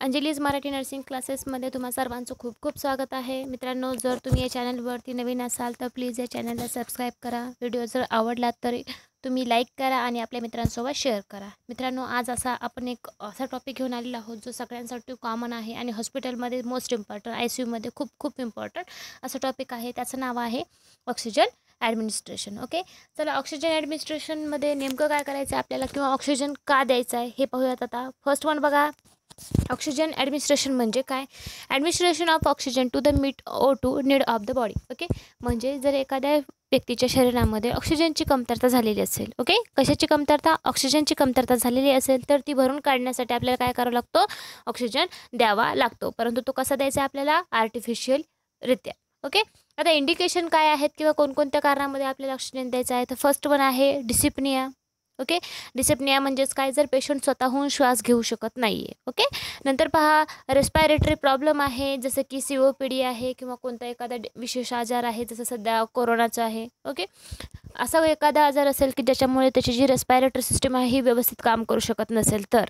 अंजलीज Marathi nursing क्लासेसमध्ये तुम्हा सर्वांचं खूप खूप स्वागत आहे मित्रांनो जर तुम्ही या चॅनलवरती नवीन असाल तर प्लीज या चॅनलला सबस्क्राईब करा व्हिडिओ जर आवडला तर तुम्ही लाईक करा आणि आपल्या मित्रांसोबत शेअर करा मित्रांनो आज असा आपण एक असा टॉपिक घेऊन आलेला आहोत जो सगळ्यांसाठी कॉमन आहे आणि हॉस्पिटलमध्ये मोस्ट इम्पॉर्टंट आय सी यूमध्ये खूप खूप इम्पॉर्टंट असं टॉपिक आहे त्याचं नाव आहे ऑक्सिजन ॲडमिनिस्ट्रेशन ओके चला ऑक्सिजन ॲडमिनिस्ट्रेशनमध्ये नेमकं काय करायचं आपल्याला किंवा ऑक्सिजन का द्यायचं आहे हे पाहूयात आता फर्स्ट वन बघा ऑक्सिजन ॲडमिनिस्ट्रेशन म्हणजे काय administration of oxygen to the meet O two need of the body okay म्हणजे जर एखाद्या व्यक्तीच्या शरीरामध्ये ऑक्सिजनची कमतरता झालेली असेल ओके कशाची कमतरता ऑक्सिजनची कमतरता झालेली असेल तर ती भरून काढण्यासाठी आपल्याला काय करावं लागतो ऑक्सिजन द्यावा लागतो परंतु तो कसा द्यायचा आपल्याला आर्टिफिशियल रित्या ओके आता इंडिकेशन काय आहेत किंवा कोणकोणत्या कारणामध्ये आपल्याला ऑक्सिजन द्यायचा आहे तर फर्स्ट वन आहे डिसिप्निया ओके डिसेप्निया म्हणजेच काय जर पेशंट स्वतःहून श्वास घेऊ शकत नाही आहे ओके नंतर पहा रेस्पायरेटरी प्रॉब्लेम आहे जसं की सी ओ पी डी आहे किंवा कोणता एखादा विशेष आजार आहे जसं सध्या कोरोनाचा आहे ओके असा एखादा आजार असेल की ज्याच्यामुळे त्याची जी रेस्पायरेटरी सिस्टम आहे ही व्यवस्थित काम करू शकत नसेल तर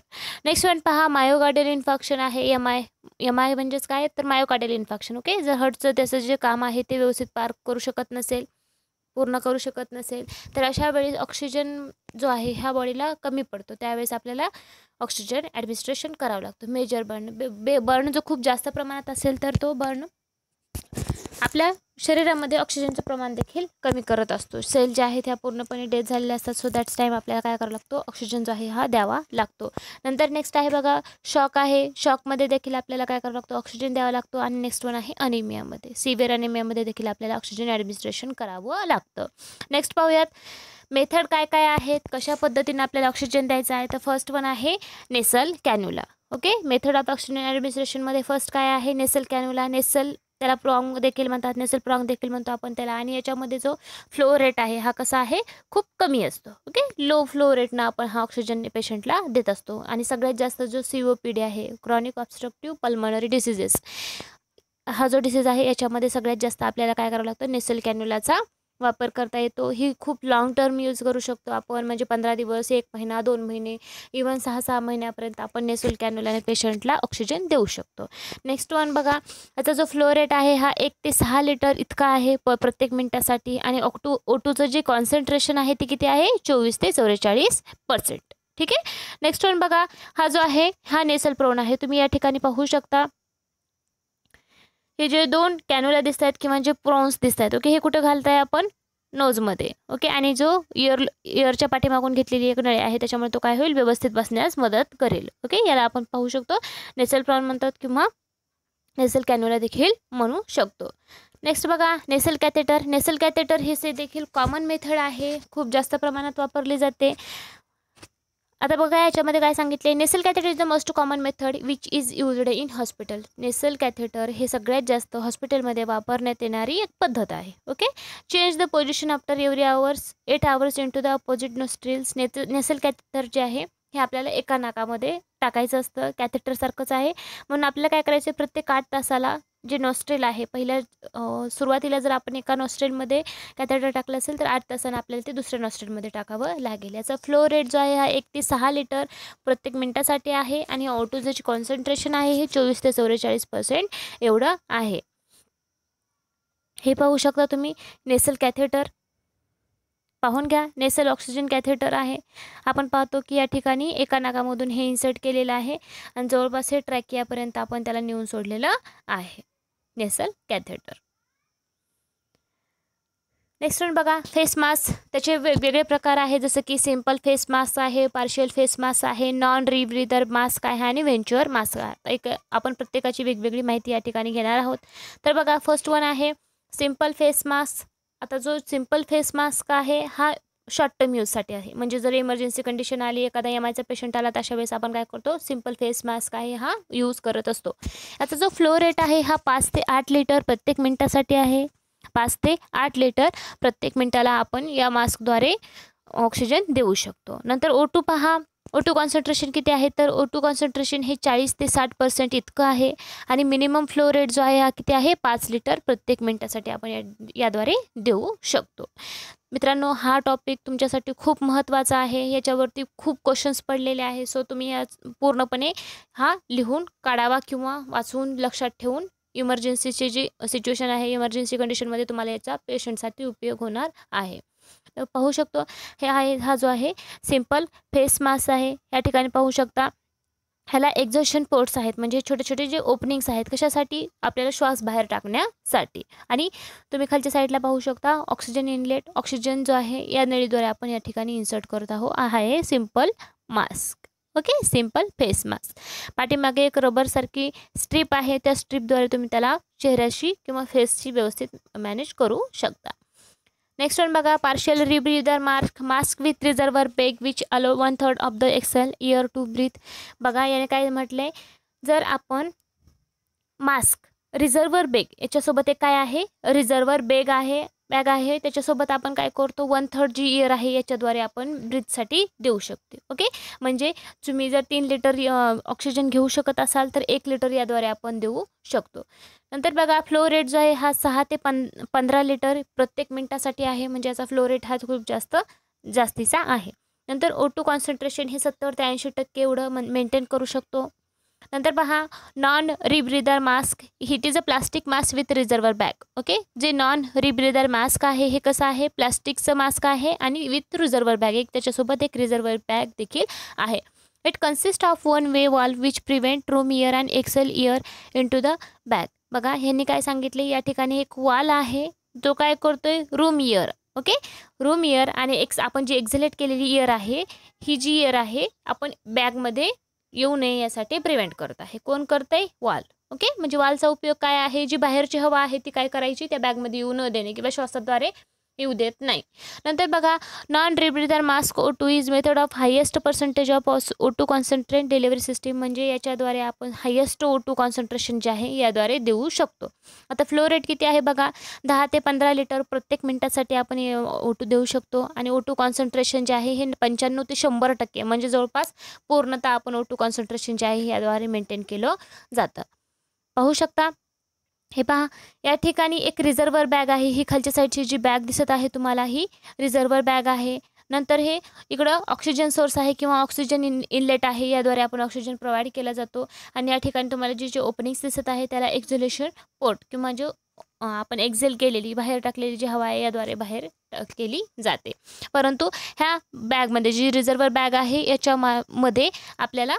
नेक्स्ट वन पहा मायोगार्डियल इन्फेक्शन आहे एम आय एम आय म्हणजेच काय तर मायोकार्डियल इन्फेक्शन ओके जर हर्टचं त्याचं जे काम आहे ते व्यवस्थित पार करू शकत नसेल पूर्ण करू शकत नसेल तर अशा वेळी ऑक्सिजन जो आहे ह्या बॉडीला कमी पडतो त्यावेळेस आपल्याला ऑक्सिजन ॲडमिनिस्ट्रेशन करावं लागतं मेजर बर्न बे बर्न जो खूप जास्त प्रमाणात असेल तर तो बर्न आपल्या शरीरामध्ये ऑक्सिजनचं प्रमाण देखील कमी करत असतो सेल ज्या आहेत त्या पूर्णपणे डेथ झालेल्या असतात सो दॅट्स टाईम आपल्याला काय करावं लागतो ऑक्सिजन जो आहे हा द्यावा लागतो नंतर नेक्स्ट आहे बघा शॉक आहे शॉकमध्ये देखील आपल्याला काय करावं लागतो ऑक्सिजन द्यावा लागतो आणि नेक्स्ट वन आहे अनिमियामध्ये सिव्हिअर अनिमियामध्ये देखील आपल्याला ऑक्सिजन ॲडमिनिस्ट्रेशन करावं लागतं नेक्स्ट पाहूयात मेथड काय काय आहेत कशा पद्धतीने आपल्याला ऑक्सिजन द्यायचं आहे तर फर्स्ट वन आहे nasal cannula okay method of oxygen ॲडमिनिस्ट्रेशनमध्ये फर्स्ट काय आहे नेसल कॅन्युला नेसल त्याला प्रॉंग देखील म्हणतात नेसल प्रॉंग देखील म्हणतो आपण त्याला आणि याच्यामध्ये जो फ्लो रेट आहे हा कसा आहे खूप कमी असतो ओके लो फ्लो रेटनं आपण हा ऑक्सिजन पेशंटला देत असतो आणि सगळ्यात जास्त जो सी ओ पी डी आहे क्रॉनिक ऑब्स्ट्रक्टिव्ह पल्मनरी डिसिजेस हा जो डिसीज आहे याच्यामध्ये सगळ्यात जास्त आपल्याला काय करावं लागतं नेसल कॅन्युलाचा वापर करता येतो ही खूप लाँग टर्म यूज करू शकतो आपण म्हणजे पंधरा दिवस एक महिना दोन महिने इवन सहा सहा महिन्यापर्यंत आपण नेसूल कॅन्युलाने पेशंटला ऑक्सिजन देऊ शकतो नेक्स्ट वन बघा याचा जो फ्लो रेट आहे हा एक ते सहा लिटर इतका आहे प प्रत्येक मिनटासाठी आणि ऑक्टू ओटूचं जे कॉन्सन्ट्रेशन आहे ते किती आहे चोवीस ते चौवेचाळीस पर्सेंट ठीक आहे नेक्स्ट वन बघा हा जो आहे हा नेसल प्रोन आहे तुम्ही या ठिकाणी पाहू शकता हे जे दोन कॅनोला दिसत आहेत किंवा जे प्रॉन्स दिसत आहेत ओके हे कुठं घालताय आपण नोजमध्ये ओके आणि जो इयर इयरच्या पाठीमागून घेतलेली एक नळी आहे त्याच्यामुळे तो काय होईल व्यवस्थित बसण्यास मदत करेल ओके याला आपण पाहू शकतो नेसल प्रॉन म्हणतात किंवा नेसल कॅनोला देखील म्हणू शकतो नेक्स्ट बघा नेसल कॅथेटर नेसल कॅथेटर हे से देखील कॉमन मेथड आहे खूप जास्त प्रमाणात वापरली जाते आता बघा याच्यामध्ये काय सांगितले nasal catheter is the most common method which is used in hospital nasal catheter हे सगळ्यात जास्त हॉस्पिटलमध्ये वापरण्यात येणारी एक पद्धत आहे okay change the position after every hours eight hours into the opposite nostrils नेत नेसल कॅथेटर जे आहे हे आपल्याला एका नाकामध्ये टाकायचं असतं कॅथेटरसारखंच आहे म्हणून आपल्याला काय करायचं प्रत्येक आठ तासाला जे नॉस्ट्रेल आहे पहिल्या सुरुवातीला जर आपण एका नॉस्ट्रेलमध्ये कॅथेटर टाकलं असेल तर आठ तासांना आपल्याला ते दुसऱ्या नॉस्ट्रेलमध्ये टाकावं लागेल याचा फ्लो रेट जो आहे हा एक ते सहा लिटर प्रत्येक मिनटासाठी आहे आणि ऑटोजची कॉन्सन्ट्रेशन आहे हे चोवीस ते चौवेचाळीस पर्सेंट एवढं आहे हे पाहू शकता तुम्ही नेसल कॅथेटर पाहून घ्या नेसल ऑक्सिजन कॅथेटर आहे आपण पाहतो की या ठिकाणी एका नाकामधून हे इन्सर्ट केलेलं आहे आणि जवळपास हे ट्रॅक यापर्यंत आपण त्याला नेऊन सोडलेलं आहे नेसल कॅथेटर नेक्स्ट वन बघा फेस मास्क त्याचे वेगवेगळे प्रकार आहे जसं की सिंपल फेस मास्क आहे पार्शियल फेस मास्क आहे नॉन रिब्रिदर मास्क आहे आणि व्हेंच्युअर मास्क आहे एक आपण प्रत्येकाची वेगवेगळी माहिती या ठिकाणी घेणार आहोत तर बघा फर्स्ट वन आहे सिंपल फेस मास्क आता जो सिम्पल फेस मास्क आहे हा शॉर्ट टर्म यूजसाठी आहे म्हणजे जर इमर्जन्सी कंडिशन आली एखादा एम आयचा पेशंट आला तर अशा वेळेस आपण काय करतो सिम्पल फेस मास्क आहे हा यूज करत असतो आता जो फ्लो रेट आहे हा पाच ते आठ लिटर प्रत्येक मिनटासाठी आहे पाच ते आठ लिटर प्रत्येक मिनटाला आपण या मास्कद्वारे ऑक्सिजन देऊ शकतो नंतर ओटू पहा ओ टू कॉन्सन्ट्रेशन किती आहे तर ओ टू कॉन्सन्ट्रेशन हे चाळीस ते साठ पर्सेंट इतकं आहे आणि मिनिमम फ्लो रेट जो आहे हा किती आहे पाच लिटर प्रत्येक मिनटासाठी आपण या याद्वारे देऊ शकतो मित्रांनो हा टॉपिक तुमच्यासाठी खूप महत्त्वाचा आहे याच्यावरती खूप क्वेश्चन्स पडलेले आहे सो तुम्ही या पूर्णपणे हा लिहून काढावा किंवा वाचून लक्षात ठेवून इमर्जन्सीची जी सिच्युएशन आहे इमर्जन्सी कंडिशनमध्ये तुम्हाला याचा पेशंटसाठी उपयोग होणार आहे पाहू शकतो हे आहे हा जो आहे सिंपल फेस मास्क आहे या ठिकाणी पाहू शकता ह्याला एक्झॉशन पोर्ट्स आहेत म्हणजे छोटे छोटे जे ओपनिंग्स आहेत कशासाठी आपल्याला श्वास बाहेर टाकण्यासाठी आणि तुम्ही खालच्या साईडला पाहू शकता ऑक्सिजन इनलेट ऑक्सिजन जो आहे या नळीद्वारे आपण या ठिकाणी इन्सर्ट करत हा आहे simple mask okay simple face mask पाठीमागे एक रबरसारखी स्ट्रीप आहे त्या स्ट्रीपद्वारे तुम्ही त्याला चेहऱ्याशी किंवा फेसची व्यवस्थित मॅनेज करू शकता नेक्स्ट वन बघा partial rebreather mask mask with reservoir bag which allow one third of the exhaled air to breathe बघा याने काय म्हटले जर आपण मास्क रिझर्वर बेग याच्यासोबत एक काय आहे रिझर्वर बेग आहे बॅग आहे त्याच्यासोबत आपण काय करतो वन थर्ड जी इयर आहे याच्याद्वारे आपण ब्रिजसाठी देऊ शकते ओके म्हणजे तुम्ही जर तीन लिटर ऑक्सिजन घेऊ शकत असाल तर एक लिटर याद्वारे आपण देऊ शकतो नंतर बघा फ्लो रेट जो आहे हा सहा ते पं पंधरा लिटर प्रत्येक मिनटासाठी आहे म्हणजे याचा फ्लो रेट हा खूप जास्त जास्तीचा आहे नंतर ओ कॉन्सन्ट्रेशन हे सत्तर ते ऐंशी टक्के एवढं मन मेंटेन करू शकतो नंतर पहा non rebreather mask it is a plastic mask with reservoir bag okay जे नॉन रिब्रिदर मास्क आहे हे कसं आहे प्लास्टिकचं मास्क आहे आणि विथ रिझर्वर बॅग एक त्याच्यासोबत एक रिझर्वर बॅग देखील आहे it consist of one way valve which prevent room air and exhale air into the bag बघा ह्यांनी काय सांगितले या ठिकाणी एक वॉल आहे तो काय करतोय room air okay room air आणि एक्स आपण जी एक्झलेट केलेली इयर आहे ही जी इयर आहे आपण बॅगमध्ये येऊ नये यासाठी प्रिव्हेंट करत आहे कोण करत आहे वाल ओके म्हणजे वालचा उपयोग काय आहे जी बाहेरची हवा आहे ती काय करायची त्या बॅगमध्ये येऊ न देणे किंवा श्वासाद्वारे येऊ देत नाही नंतर बघा non rebreather mask O two is method of highest percentage of O two concentrate delivery system म्हणजे याच्याद्वारे आपण हायेस्ट ओ टू कॉन्सन्ट्रेशन जे आहे याद्वारे देऊ शकतो आता फ्लो रेट किती आहे बघा दहा ते पंधरा लिटर प्रत्येक मिनिटासाठी आपण ओ टू देऊ शकतो आणि ओ टू कॉन्सन्ट्रेशन जे आहे हे पंच्याण्णव ते शंभर टक्के म्हणजे जवळपास पूर्णतः आपण ओ टू कॉन्सन्ट्रेशन जे आहे याद्वारे मेंटेन केलं जातं पाहू शकता हे पहा या ठिकाणी एक रिझर्वर बॅग आहे ही खालच्या साईडची जी बॅग दिसत आहे तुम्हाला ही रिझर्वर बॅग आहे नंतर हे इकडं ऑक्सिजन सोर्स आहे किंवा ऑक्सिजन इन इनलेट आहे याद्वारे आपण ऑक्सिजन प्रोव्हाइड केला जातो आणि या ठिकाणी तुम्हाला जी जे ओपनिंग्स दिसत आहे त्याला एक्झोलेशन पोर्ट किंवा जो आपण एक्झेल केलेली बाहेर टाकलेली जी हवा आहे याद्वारे बाहेर केली जाते परंतु ह्या बॅगमध्ये जी रिझर्वर बॅग आहे याच्या मा मध्ये आपल्याला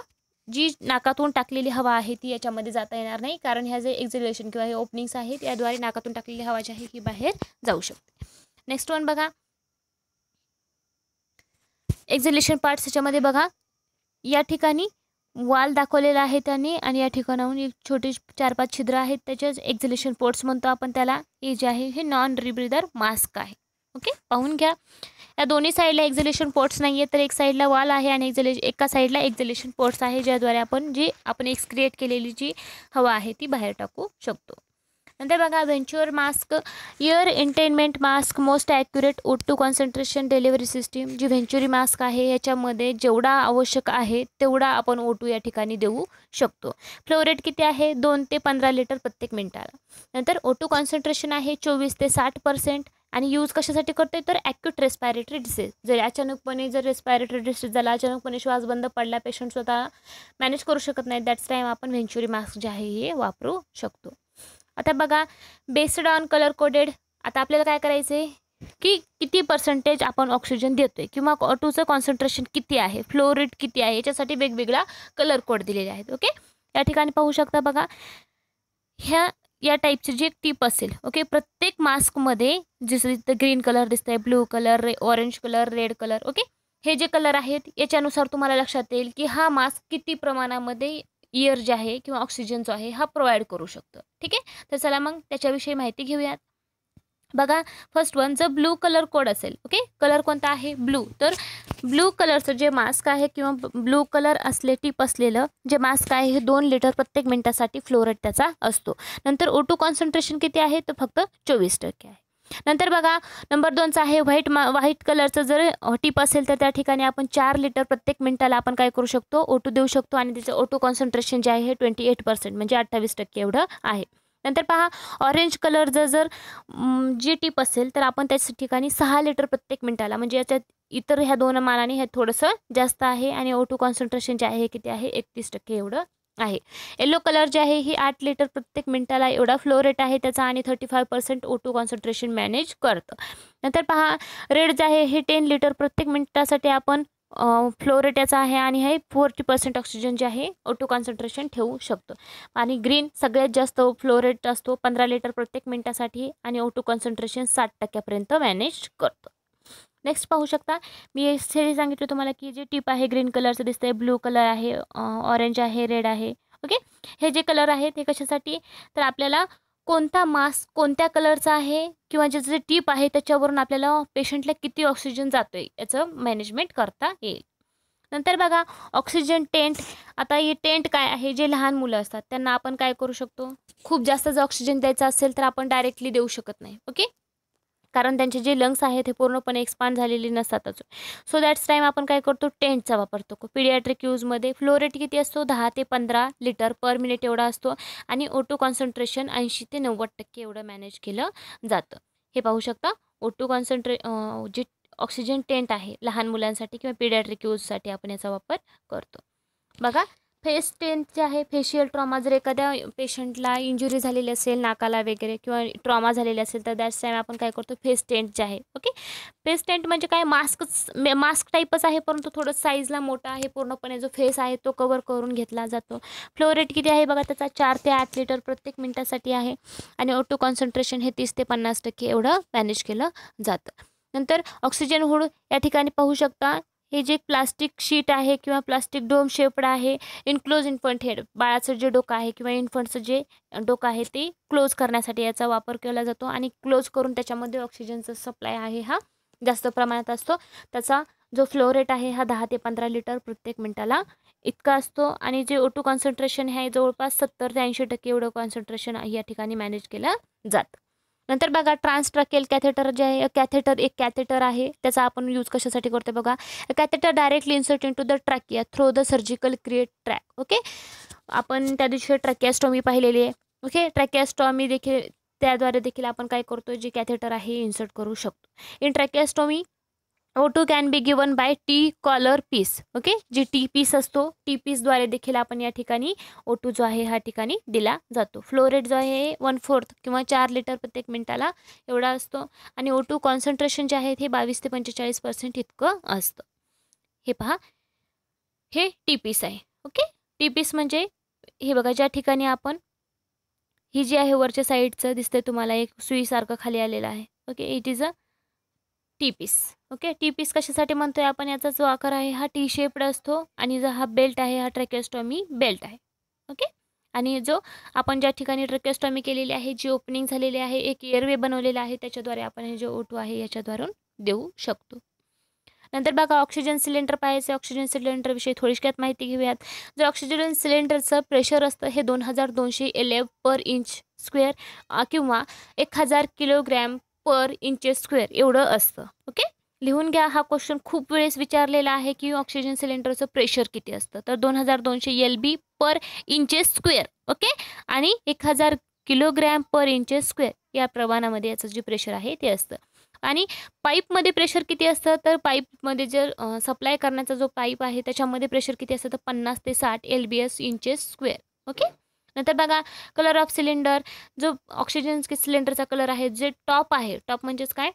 जी नाकातून टाकलेली हवा आहे ती याच्यामध्ये जाता येणार नाही कारण ह्या जे एक्झिलेशन किंवा हे ओपनिंग्स आहेत याद्वारे नाकातून टाकलेली हवा जी आहे ही बाहेर जाऊ शकते नेक्स्ट वन बघा एक्झिलेशन पार्ट्स याच्यामध्ये बघा या ठिकाणी वाल दाखवलेला आहे त्यांनी आणि या ठिकाणाहून एक छोटे चार पाच छिद्र आहेत त्याच्याच एक्झिलेशन पोर्ट्स म्हणतो आपण त्याला हे जे आहे हे नॉन रिब्रिदर मास्क आहे ओके पाहून घ्या या दोन्ही साईडला एक्झलेशन पोर्ट्स नाही आहे तर एक साईडला वाल आहे आणि एक्झिले एका साईडला एक्झिलेशन पोर्ट्स आहे ज्याद्वारे आपण जी आपण एक्स क्रिएट केलेली जी हवा आहे ती बाहेर टाकू शकतो नंतर बघा venturi mask air entrainment mask most accurate O two concentration delivery system जी व्हेंच्युरी मास्क आहे याच्यामध्ये जेवढा आवश्यक आहे तेवढा आपण ओ टू या ठिकाणी देऊ शकतो फ्लोरेट किती आहे दोन ते पंधरा लिटर प्रत्येक मिनिटाला नंतर ओ कॉन्सन्ट्रेशन आहे चोवीस ते साठ पर्सेंट आणि यूज कशासाठी करतो आहे तर ॲक्यूट रेस्पायरेटरी डिसीज जर अचानकपणे जर रेस्पायरेटरी डिसीज झाला अचानकपणे श्वास बंद पडला पेशंट स्वतः मॅनेज करू शकत नाही दॅट्स टाईम आपण व्हेंचुरी मास्क जे आहे हे वापरू शकतो आता बघा बेस्ड ऑन कलर कोडेड आता आपल्याला काय करायचं आहे की किती पर्सेंटेज आपण ऑक्सिजन देतो आहे किंवा ऑटोचं कॉन्सन्ट्रेशन किती आहे फ्लोरेट किती आहे याच्यासाठी वेगवेगळा कलर कोड दिलेले आहेत ओके या ठिकाणी पाहू शकता बघा ह्या या टाईपची जे एक टीप असेल ओके प्रत्येक मास्कमध्ये जसं तिथं ग्रीन कलर आहे ब्लू कलर रे orange colour red colour okay हे जे कलर आहेत याच्यानुसार तुम्हाला लक्षात येईल की हा मास्क किती प्रमाणामध्ये इयर जे आहे किंवा ऑक्सिजन जो आहे हा प्रोव्हाइड करू शकतो ठीक आहे तर चला मग त्याच्याविषयी माहिती घेऊयात बघा फर्स्ट वन जर ब्लू कलर कोड असेल ओके कलर कोणता आहे ब्लू तर ब्लू कलरचं जे मास्क आहे किंवा ब्लू कलर असले टीप असलेलं जे मास्क आहे हे दोन लिटर प्रत्येक मिनिटासाठी फ्लोरेट त्याचा असतो नंतर ओटू कॉन्सन्ट्रेशन किती आहे तर फक्त चोवीस टक्के आहे नंतर बघा नंबर दोनचं आहे व्हाईट मा व्हाईट कलरचं जर टीप असेल तर त्या ठिकाणी आपण चार लिटर प्रत्येक मिनिटाला आपण काय करू शकतो ओटू देऊ शकतो आणि त्याचं ओटू कॉन्सन्ट्रेशन जे आहे हे ट्वेंटी एट पर्सेंट म्हणजे अठ्ठावीस टक्के एवढं आहे नंतर पहा ऑरेंज कलर जर जी टीप असेल तर आपण त्याच ठिकाणी सहा लिटर प्रत्येक मिनिटाला म्हणजे याच्यात इतर ह्या दोन मानाने हे थोडंसं जास्त आहे आणि ओटू कॉन्सन्ट्रेशन जे आहे किती आहे एकतीस टक्के एवढं आहे येलो कलर जे आहे ही आठ लिटर प्रत्येक मिनिटाला एवढा फ्लो रेट आहे त्याचा आणि thirty five percent O concentration manage करतं नंतर पहा रेड जे आहे हे टेन लिटर प्रत्येक मिनिटासाठी आपण फ्लोरेटाचा आहे आणि हे फोर्टी पर्सेंट ऑक्सिजन जे आहे ऑटो कॉन्सन्ट्रेशन ठेवू शकतो आणि ग्रीन सगळ्यात जास्त फ्लोरेट असतो पंधरा लिटर प्रत्येक मिनटासाठी आणि ऑटो कॉन्सन्ट्रेशन साठ टक्क्यापर्यंत मॅनेज करतो नेक्स्ट पाहू शकता मी हे सांगितलं तुम्हाला की जे टीप आहे ग्रीन कलरचं दिसतं आहे ब्लू कलर आहे ऑरेंज आहे रेड आहे ओके हे जे कलर आहेत हे कशासाठी तर आपल्याला कोणता मास्क कोणत्या कलरचा आहे किंवा ज्याचं जे टीप आहे त्याच्यावरून आपल्याला पेशंटला किती ऑक्सिजन जातो आहे याचं मॅनेजमेंट करता येईल नंतर बघा ऑक्सिजन टेंट आता हे टेंट काय आहे जे लहान मुलं असतात त्यांना आपण काय करू शकतो खूप जास्त जर ऑक्सिजन द्यायचा असेल तर आपण डायरेक्टली देऊ शकत नाही ओके कारण त्यांचे जे लंग्स आहेत हे पूर्णपणे एक्सपांड झालेले नसतात अजून सो दॅट्स टाईम आपण काय करतो टेंटचा वापर करतो पिडियाट्रिक यूजमध्ये फ्लोरेट किती असतो दहा ते पंधरा लिटर पर मिनिट एवढा असतो आणि ओटो कॉन्सन्ट्रेशन ऐंशी ते नव्वद टक्के एवढं मॅनेज केलं जातं हे पाहू शकता ओटो कॉन्सन्ट्रे जे ऑक्सिजन टेंट आहे लहान मुलांसाठी किंवा पिडियाट्रिक यूजसाठी आपण याचा वापर करतो बघा फेस टेंट जे आहे फेशियल ट्रॉमा जर एखाद्या पेशंटला इंजुरी झालेली असेल नाकाला वगैरे किंवा ट्रॉमा झालेली असेल तर दॅट्स टाईम आपण काय करतो फेस टेंट जे आहे ओके फेस टेंट म्हणजे काय मास्कच मास्क टाईपच आहे परंतु थोडं साईजला मोठा आहे पूर्णपणे जो फेस आहे तो कवर करून घेतला जातो फ्लो रेट किती आहे बघा त्याचा चार ते आठ लिटर प्रत्येक मिनटासाठी आहे आणि ओटो कॉन्सन्ट्रेशन हे तीस ते पन्नास टक्के एवढं मॅनेज केलं जातं नंतर ऑक्सिजन हुड या ठिकाणी पाहू शकता हे जे प्लास्टिक शीट आहे किंवा प्लास्टिक डोम शेपड आहे इनक्लोज इन्फंट हेड बाळाचं जे डोकं आहे किंवा इन्फंटचं जे डोकं आहे ते क्लोज करण्यासाठी याचा वापर केला जातो आणि क्लोज करून त्याच्यामध्ये ऑक्सिजनचा सप्लाय आहे हा जास्त प्रमाणात असतो त्याचा जो फ्लो रेट आहे हा दहा ते पंधरा लिटर प्रत्येक मिनटाला इतका असतो आणि जे ओटू कॉन्सन्ट्रेशन आहे जवळपास सत्तर ते ऐंशी टक्के एवढं कॉन्सन्ट्रेशन या ठिकाणी मॅनेज केलं जातं नंतर बघा ट्रान्सट्रकेल कॅथेटर जे आहे कॅथेटर एक कॅथेटर आहे त्याचा आपण यूज कशासाठी करतो बघा catheter directly insert into the trachea through the surgical create track okay आपण त्या दिवशी ट्रॅकियास्टॉमी पाहिलेली आहे ओके ट्रॅकियास्टॉमी देखील त्याद्वारे देखील आपण काय करतो जे कॅथेटर आहे इन्सर्ट करू शकतो in tracheostomy O two can be given by T collar piece okay जी टी पीस असतो टी पीसद्वारे देखील आपण या ठिकाणी ओ टू जो आहे हा ठिकाणी दिला जातो फ्लो जो आहे वन फोर्थ किंवा चार लिटर प्रत्येक मिनिटाला एवढा असतो आणि ओ टू कॉन्सन्ट्रेशन जे आहे हे बावीस ते पंचेचाळीस पर्सेंट इतकं असतं हे पहा हे टी पीस आहे ओके टी पीस म्हणजे हे बघा ज्या ठिकाणी आपण ही जी आहे वरच्या साईडचं दिसतंय तुम्हाला एक सुईसारखं खाली आलेलं आहे okay it is a T piece okay T piece कशासाठी म्हणतोय आपण याचा जो आकार आहे हा टी शेप्ड असतो आणि जो हा बेल्ट आहे हा ट्रॅकेस्टॉमी बेल्ट आहे ओके आणि जो आपण ज्या ठिकाणी ट्रॅकेस्टॉमी केलेली आहे जी ओपनिंग झालेली आहे एक एअरवे बनवलेला आहे त्याच्याद्वारे आपण हे जे ओटू आहे याच्याद्वारून देऊ शकतो नंतर बघा ऑक्सिजन सिलेंडर पाहायचं ऑक्सिजन सिलेंडरविषयी थोडीशक्यात माहिती घेऊयात जर ऑक्सिजन सिलेंडरचं प्रेशर असतं हे दोन हजार दोनशे एलेव्ह पर इंच स्क्वेअर किंवा एक हजार किलोग्रॅम पर इंचेस स्क्वेअर एवढं असतं ओके लिहून घ्या हा क्वेश्चन खूप वेळेस विचारलेला आहे की ऑक्सिजन सिलेंडरचं प्रेशर किती असतं तर दोन हजार दोनशे L B per inches square okay आणि एक हजार किलोग्रॅम पर इंचेस स्क्वेअर या प्रमाणामध्ये याचं जे प्रेशर आहे ते असतं आणि पाईपमध्ये प्रेशर किती असतं तर पाईपमध्ये जर सप्लाय करण्याचा जो पाईप आहे त्याच्यामध्ये प्रेशर किती असतं तर पन्नास ते साठ L B S inches square okay नंतर बघा कलर ऑफ सिलेंडर जो ऑक्सिजन सिलेंडरचा कलर आहे जे टॉप आहे टॉप म्हणजेच काय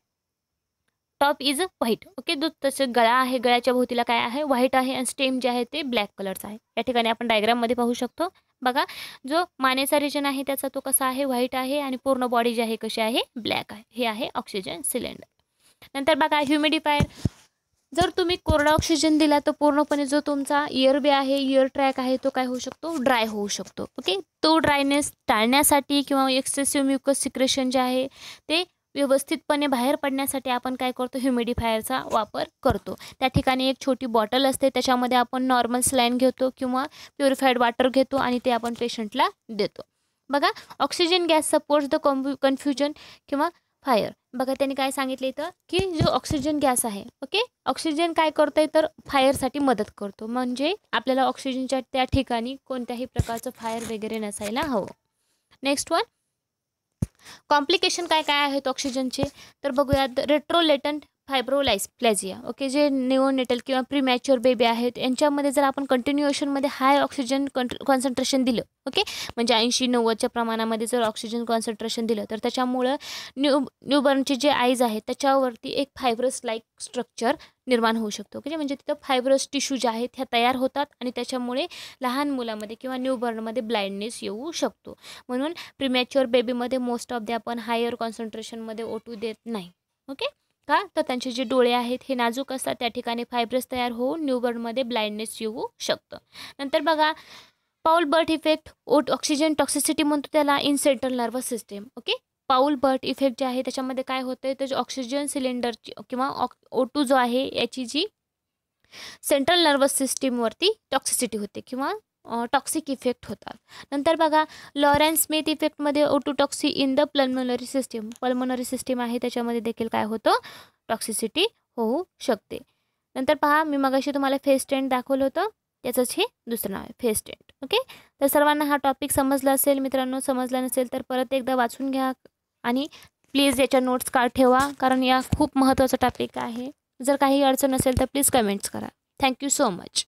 टॉप इज व्हाईट ओके जो तसे गळा आहे गळ्याच्या भोवतीला काय आहे व्हाईट आहे आणि स्टेम जे आहे ते ब्लॅक कलरचा आहे या ठिकाणी आपण डायग्राममध्ये पाहू शकतो बघा जो मानेचा रिजन आहे त्याचा तो कसा आहे व्हाईट आहे आणि पूर्ण बॉडी जी आहे कशी आहे ब्लॅक आहे हे आहे ऑक्सिजन सिलेंडर नंतर बघा ह्युमिडिफायर जर तुम्ही कोरडा ऑक्सिजन दिला तर पूर्णपणे जो तुमचा इयर आहे इयर ट्रॅक आहे तो काय होऊ शकतो ड्राय होऊ शकतो ओके तो ड्रायनेस टाळण्यासाठी किंवा एक्सेसिव्ह म्युकस सिक्रेशन जे आहे ते व्यवस्थितपणे बाहेर पडण्यासाठी आपण काय करतो ह्युमिडिफायरचा वापर करतो त्या ठिकाणी एक छोटी बॉटल असते त्याच्यामध्ये आपण नॉर्मल स्लाईन घेतो किंवा प्युरिफाईड वॉटर घेतो आणि ते आपण पेशंटला देतो बघा ऑक्सिजन गॅस सपोर्ट्स द कॉम्फ्यु कन्फ्युजन किंवा फायर बघा त्यांनी काय सांगितलं इथं की जो ऑक्सिजन गॅस आहे ओके ऑक्सिजन काय करतोय तर फायरसाठी मदत करतो म्हणजे आपल्याला ऑक्सिजनच्या त्या ठिकाणी कोणत्याही प्रकारचं फायर वगैरे नसायला हवं नेक्स्ट वन कॉम्प्लिकेशन काय काय आहेत ऑक्सिजनचे तर बघूयात रेट्रोलेटंट फायब्रोलाइस प्लॅझिया ओके जे निओनेटल किंवा प्रीमॅच्युअर बेबी आहेत यांच्यामध्ये जर आपण कंटिन्युएशनमध्ये हाय ऑक्सिजन कं कॉन्सन्ट्रेशन दिलं ओके म्हणजे ऐंशी नव्वदच्या प्रमाणामध्ये जर ऑक्सिजन कॉन्सन्ट्रेशन दिलं तर त्याच्यामुळं न्यू न्यूबर्नचे जे आईज आहेत त्याच्यावरती एक फायब्रस लाईक स्ट्रक्चर निर्माण होऊ शकतो ओके म्हणजे तिथं फायब्रस टिश्यू जे आहेत ह्या तयार होतात आणि त्याच्यामुळे लहान मुलामध्ये किंवा न्यूबर्नमध्ये ब्लाइंडनेस येऊ शकतो म्हणून प्रीमॅच्युअर बेबीमध्ये मोस्ट ऑफ दे आपण हायर कॉन्सन्ट्रेशनमध्ये ओटू देत नाही ओके का तर त्यांचे जे डोळे आहेत हे नाजूक असतात त्या ठिकाणी फायब्रस तयार होऊन न्यूबर्नमध्ये ब्लाइंडनेस येऊ शकतं नंतर बघा Paul Bert effect of oxygen toxicity म्हणतो त्याला in central nervous system okay Paul Bert effect जे आहे त्याच्यामध्ये काय होतं तर ऑक्सिजन सिलेंडरची किंवा ऑक् ओटू जो आहे याची जी सेंट्रल नर्वस सिस्टीमवरती टॉक्सिसिटी होते किंवा टॉक्सिक इफेक्ट होतात नंतर बघा लॉरेन्स स्मिथ इफेक्टमध्ये ओटोटॉक्सी in the pulmonary system pulmonary system आहे त्याच्यामध्ये देखील काय होतं टॉक्सिसिटी होऊ शकते नंतर पहा मी मगाशी तुम्हाला फेस टेंट दाखवलं होतं त्याचंच हे दुसरं नाव आहे फेस टेंट ओके तर सर्वांना हा टॉपिक समजला असेल मित्रांनो समजला नसेल तर परत एकदा वाचून घ्या आणि प्लीज याच्या नोट्स काढ ठेवा कारण या खूप महत्त्वाचा टॉपिक आहे जर काही अडचण असेल तर प्लीज कमेंट्स करा थँक्यू सो मच